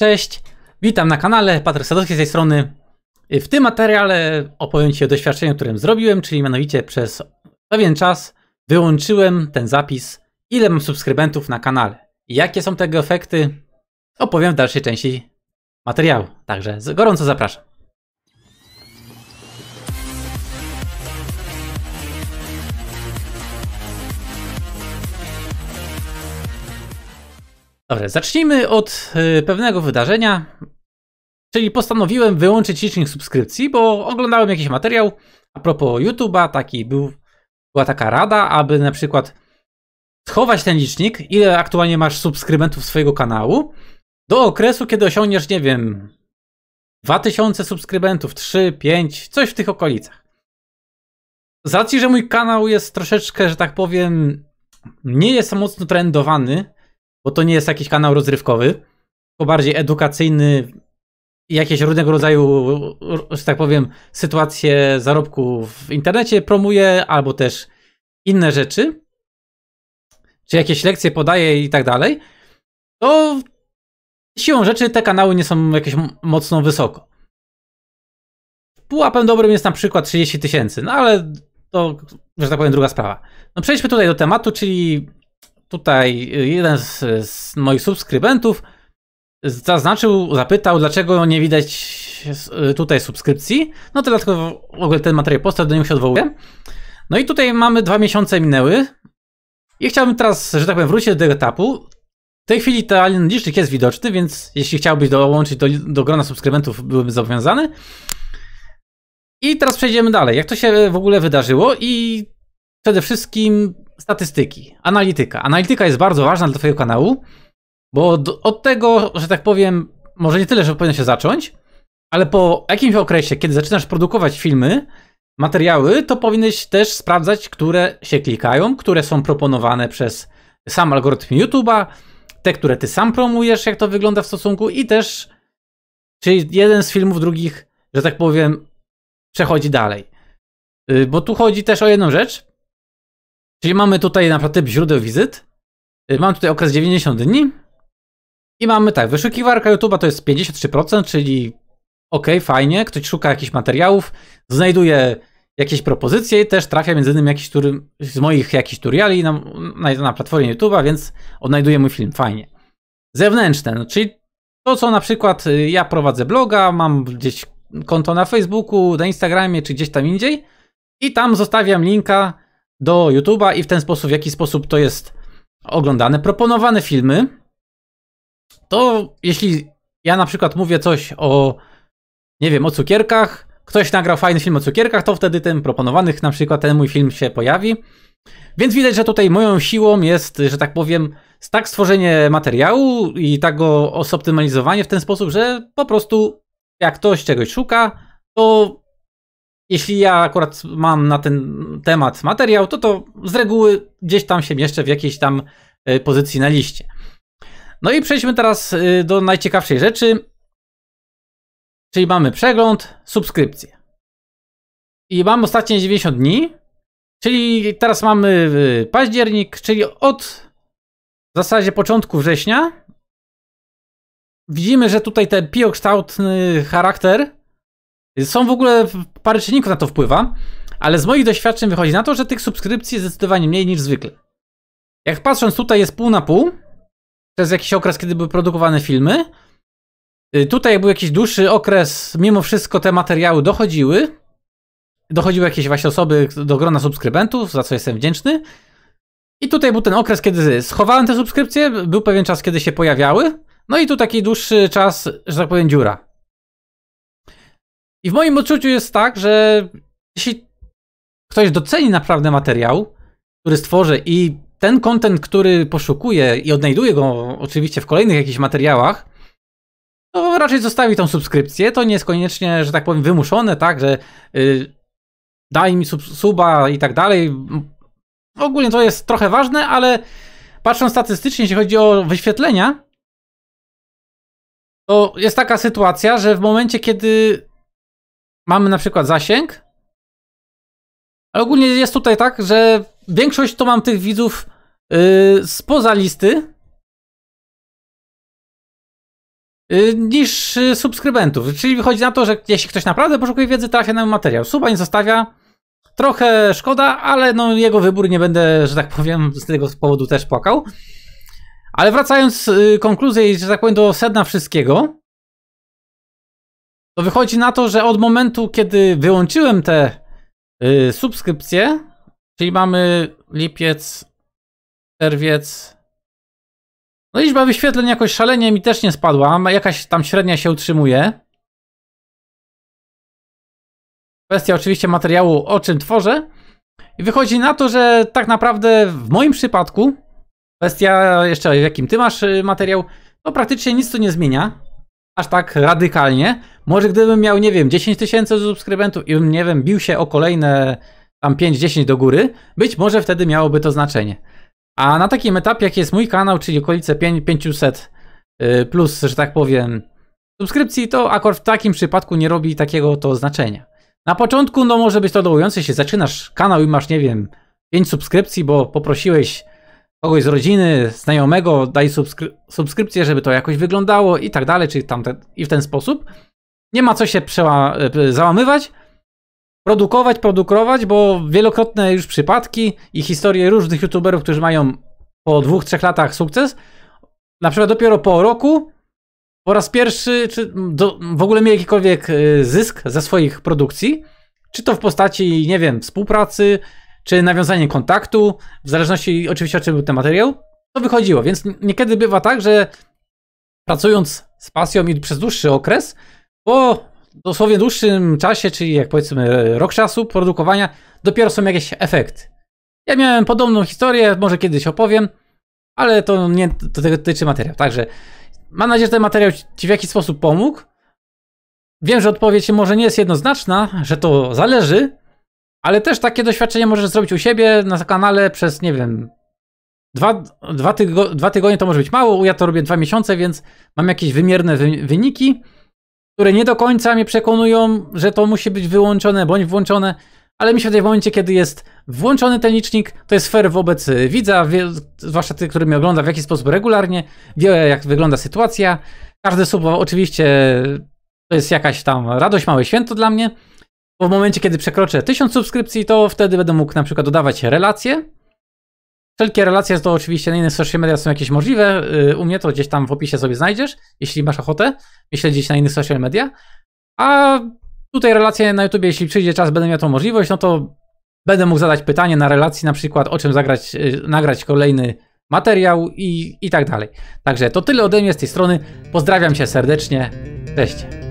Cześć, witam na kanale Patryk Sadowski z tej strony. W tym materiale opowiem Ci o doświadczeniu, którym zrobiłem, czyli mianowicie przez pewien czas wyłączyłem ten zapis, ile mam subskrybentów na kanale. Jakie są tego efekty, opowiem w dalszej części materiału. Także gorąco zapraszam. Dobra, zacznijmy od e, pewnego wydarzenia. Czyli postanowiłem wyłączyć licznik subskrypcji, bo oglądałem jakiś materiał a propos YouTube'a, taki był, była taka rada, aby na przykład schować ten licznik, ile aktualnie masz subskrybentów swojego kanału, do okresu, kiedy osiągniesz, nie wiem, 2000 subskrybentów, 3, 5, coś w tych okolicach. Z racji, że mój kanał jest troszeczkę, że tak powiem, nie jest mocno trendowany, bo to nie jest jakiś kanał rozrywkowy, tylko bardziej edukacyjny, jakieś różnego rodzaju, że tak powiem, sytuacje zarobku w internecie promuje, albo też inne rzeczy, czy jakieś lekcje podaje i tak dalej, to siłą rzeczy te kanały nie są jakieś mocno wysoko. Pułapem dobrym jest na przykład 30 tysięcy, no ale to, że tak powiem, druga sprawa. No przejdźmy tutaj do tematu, czyli tutaj y, jeden z, z moich subskrybentów zaznaczył, zapytał, dlaczego nie widać y, tutaj subskrypcji. No to dlatego w ogóle ten materiał powstał, do niego się odwołuję. No i tutaj mamy dwa miesiące minęły. I chciałbym teraz, że tak powiem, wrócić do tego etapu. W tej chwili ten licznik jest widoczny, więc jeśli chciałbyś dołączyć do, do grona subskrybentów, byłbym zobowiązany. I teraz przejdziemy dalej. Jak to się w ogóle wydarzyło i przede wszystkim statystyki, analityka. Analityka jest bardzo ważna dla Twojego kanału, bo od tego, że tak powiem, może nie tyle, że powinno się zacząć, ale po jakimś okresie, kiedy zaczynasz produkować filmy, materiały, to powinieneś też sprawdzać, które się klikają, które są proponowane przez sam algorytm YouTube'a, te, które ty sam promujesz, jak to wygląda w stosunku i też czy jeden z filmów drugich, że tak powiem, przechodzi dalej. Y, bo tu chodzi też o jedną rzecz, Czyli mamy tutaj naprawdę źródeł wizyt. Y, mam tutaj okres 90 dni. I mamy tak, wyszukiwarka YouTube'a to jest 53%, czyli ok, fajnie, ktoś szuka jakichś materiałów, znajduje jakieś propozycje i też trafia między innymi jakiś z moich jakichś tutoriali na, na, na platformie YouTube'a, więc odnajduje mój film, fajnie. Zewnętrzne, no, czyli to co na przykład y, ja prowadzę bloga, mam gdzieś konto na Facebooku, na Instagramie czy gdzieś tam indziej i tam zostawiam linka do YouTube'a i w ten sposób, w jaki sposób to jest oglądane, proponowane filmy, to jeśli ja na przykład mówię coś o, nie wiem, o cukierkach, ktoś nagrał fajny film o cukierkach, to wtedy ten proponowanych na przykład ten mój film się pojawi. Więc widać, że tutaj moją siłą jest, że tak powiem, tak stworzenie materiału i tak go osoptymalizowanie w ten sposób, że po prostu jak ktoś czegoś szuka, to jeśli ja akurat mam na ten temat materiał, to to z reguły gdzieś tam się mieszczę w jakiejś tam y, pozycji na liście. No i przejdźmy teraz y, do najciekawszej rzeczy. Czyli mamy przegląd, subskrypcję. I mam ostatnie 90 dni, czyli teraz mamy y, październik, czyli od w zasadzie początku września. Widzimy, że tutaj ten piokształtny charakter są w ogóle parę czynników na to wpływa, ale z moich doświadczeń wychodzi na to, że tych subskrypcji jest zdecydowanie mniej niż zwykle. Jak patrząc tutaj jest pół na pół, przez jakiś okres, kiedy były produkowane filmy. Y, tutaj był jakiś dłuższy okres, mimo wszystko te materiały dochodziły. Dochodziły jakieś właśnie osoby do grona subskrybentów, za co jestem wdzięczny. I tutaj był ten okres, kiedy schowałem te subskrypcje, był pewien czas, kiedy się pojawiały. No i tu taki dłuższy czas, że tak powiem, dziura. I w moim odczuciu jest tak, że jeśli ktoś doceni naprawdę materiał, który stworzę i ten kontent, który poszukuje i odnajduje go oczywiście w kolejnych jakichś materiałach, to raczej zostawi tą subskrypcję. To nie jest koniecznie, że tak powiem, wymuszone, tak, że yy, daj mi sub suba i tak dalej. Ogólnie to jest trochę ważne, ale patrząc statystycznie, jeśli chodzi o wyświetlenia, to jest taka sytuacja, że w momencie, kiedy mamy na przykład zasięg, ale ogólnie jest tutaj tak, że większość to mam tych widzów yy, spoza listy yy, niż yy, subskrybentów. Czyli wychodzi na to, że jeśli ktoś naprawdę poszukuje wiedzy, trafia na materiał. Suba nie zostawia. Trochę szkoda, ale no jego wybór nie będę, że tak powiem, z tego powodu też płakał. Ale wracając, yy, konkluzję, że tak powiem, do sedna wszystkiego to wychodzi na to, że od momentu, kiedy wyłączyłem te yy, subskrypcje, czyli mamy lipiec, czerwiec, no liczba wyświetleń jakoś szalenie mi też nie spadła, jakaś tam średnia się utrzymuje. Kwestia oczywiście materiału, o czym tworzę. I wychodzi na to, że tak naprawdę w moim przypadku, kwestia jeszcze w jakim ty masz y, materiał, to praktycznie nic to nie zmienia aż tak radykalnie. Może gdybym miał, nie wiem, 10 tysięcy subskrybentów i bym, nie wiem, bił się o kolejne tam 5-10 do góry, być może wtedy miałoby to znaczenie. A na takim etapie, jak jest mój kanał, czyli okolice 500 y, plus, że tak powiem, subskrypcji, to akurat w takim przypadku nie robi takiego to znaczenia. Na początku, no może być to dołujące, się zaczynasz kanał i masz, nie wiem, 5 subskrypcji, bo poprosiłeś kogoś z rodziny, znajomego, daj subskry subskrypcję, żeby to jakoś wyglądało i tak dalej, czyli tamte, i w ten sposób. Nie ma co się e, załamywać, produkować, produkować, bo wielokrotne już przypadki i historie różnych youtuberów, którzy mają po dwóch, trzech latach sukces, na przykład dopiero po roku po raz pierwszy, czy do, w ogóle mieli jakikolwiek e, zysk ze swoich produkcji, czy to w postaci, nie wiem, współpracy, czy nawiązanie kontaktu, w zależności oczywiście od czym był ten materiał, to wychodziło. Więc niekiedy bywa tak, że pracując z pasją i przez dłuższy okres, po dosłownie dłuższym czasie, czyli jak powiedzmy rok czasu produkowania, dopiero są jakieś efekty. Ja miałem podobną historię, może kiedyś opowiem, ale to nie do tego dotyczy materiał. Także mam nadzieję, że ten materiał Ci w jakiś sposób pomógł. Wiem, że odpowiedź może nie jest jednoznaczna, że to zależy, ale też takie doświadczenie możesz zrobić u siebie na kanale przez, nie wiem, dwa, dwa, tygo, dwa tygodnie to może być mało, ja to robię dwa miesiące, więc mam jakieś wymierne wy, wyniki, które nie do końca mnie przekonują, że to musi być wyłączone bądź włączone, ale mi się wydaje w momencie, kiedy jest włączony ten licznik, to jest fair wobec widza, wie, zwłaszcza ty, który mnie ogląda w jakiś sposób regularnie, wie jak wygląda sytuacja. Każdy sub oczywiście to jest jakaś tam radość, małe święto dla mnie, bo w momencie, kiedy przekroczę 1000 subskrypcji, to wtedy będę mógł na przykład dodawać relacje. Wszelkie relacje to oczywiście na innych social media są jakieś możliwe. Y, u mnie to gdzieś tam w opisie sobie znajdziesz, jeśli masz ochotę i śledzić na innych social media. A tutaj relacje na YouTube, jeśli przyjdzie czas, będę miał tą możliwość, no to będę mógł zadać pytanie na relacji, na przykład o czym zagrać, y, nagrać kolejny materiał i, i tak dalej. Także to tyle ode mnie z tej strony. Pozdrawiam się serdecznie. Cześć.